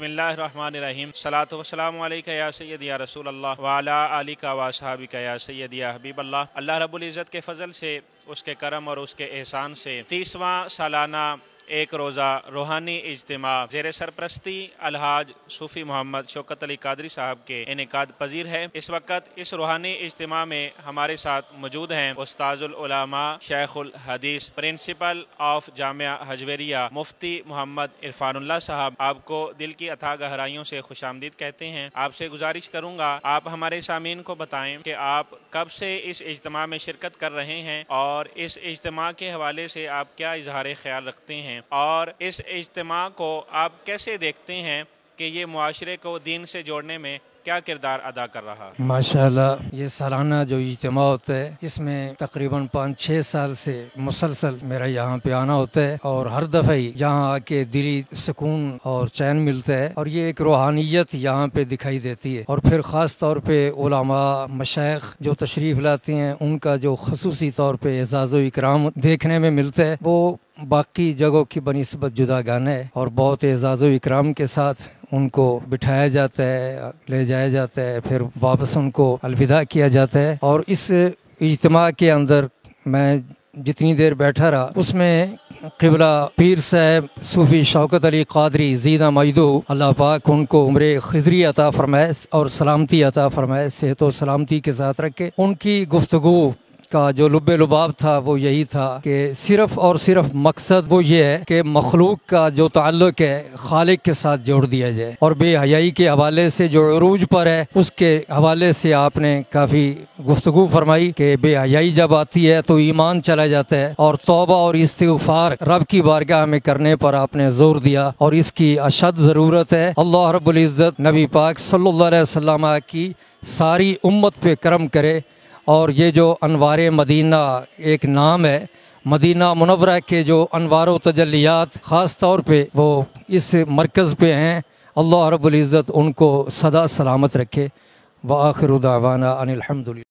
बसमीम सलातम या सैद या रसूल अल्लाह वाला अली का वासहाबी का या सैद या हबीब अल्लाह अल्लाह रबुल्ज़त के फ़जल से उसके करम और उसके एहसान से तीसवा सालाना एक रोज़ा रूहानी इजतम जेर सरप्रस्ती अलहाज सूफ़ी मोहम्मद शौकत अली कादरी साहब के इनका पजीर है इस वक्त इस रूहानी इजतम में हमारे साथ मौजूद हैं उस्ताजुलमा शेखुल हदीस प्रिंसिपल ऑफ जामिया हजवेरिया मुफ्ती मोहम्मद इरफानुल्ला साहब आपको दिल की अथा गहराइयों से खुश आमदीद कहते हैं आपसे गुजारिश करूँगा आप हमारे सामीन को बताएं कि आप कब से इस इजतम में शिरकत कर रहे हैं और इस इजतम के हवाले से आप क्या इजहार ख्याल रखते हैं हैं और इस इज्तम को आप कैसे देखते हैं कि ये माशरे को दीन से जोड़ने में क्या किरदार अदा कर रहा है माशाल्लाह ये सालाना जो इज्तम होता है इसमें तकरीबन पाँच छः साल से मुसलसल मेरा यहाँ पे आना होता है और हर दफ़े ही यहाँ आके दिली सुकून और चैन मिलता है और ये एक रूहानियत यहाँ पे दिखाई देती है और फिर ख़ास तौर पर ओलामा मशाइ जो तशरीफ़ लाते हैं उनका जो खसूसी तौर पर एजाज़ इकराम देखने में मिलता है वो बाकी जगहों की बनस्बत जुदा गाना है और बहुत एजाज़ इकराम के साथ उनको बिठाया जाता है ले जाया जाता है फिर वापस उनको अलविदा किया जाता है और इस इजतम के अंदर मैं जितनी देर बैठा रहा उसमें किबला पीर साहब सूफी शौकत अली कादरी जीदा मजदू अल्लाह पाक उनको उम्र खजरी अता फरमाए और सलामती अता फरमाए सेहत व सलामती के साथ रखे उनकी गुफ्तु का जो लुबे लुबाब था वो यही था कि सिर्फ और सिर्फ मकसद वो ये है कि मखलूक का जो ताल्लुक है खालिक के साथ जोड़ दिया जाए और बेहयाई के हवाले से जो अरूज पर है उसके हवाले से आपने काफ़ी गुफ्तु फरमाई कि बेहयाई जब आती है तो ईमान चला जाता है और तोबा और इस्तीफार रब की बारगाह में करने पर आपने जोर दिया और इसकी अशद ज़रूरत है अल्लाह रबुल्ज़त नबी पाक सल्ला की सारी उम्मत पे करम करे और ये जो अनवार मदीना एक नाम है मदीना मुनवरा के जो अनवार तजलियात ख़ास तौर पर वो इस मरकज़ पर हैं अल्लाह रबुल्ज़त उनको सदा सलामत रखे आखिर उदावाना अनिलहमदिल्ला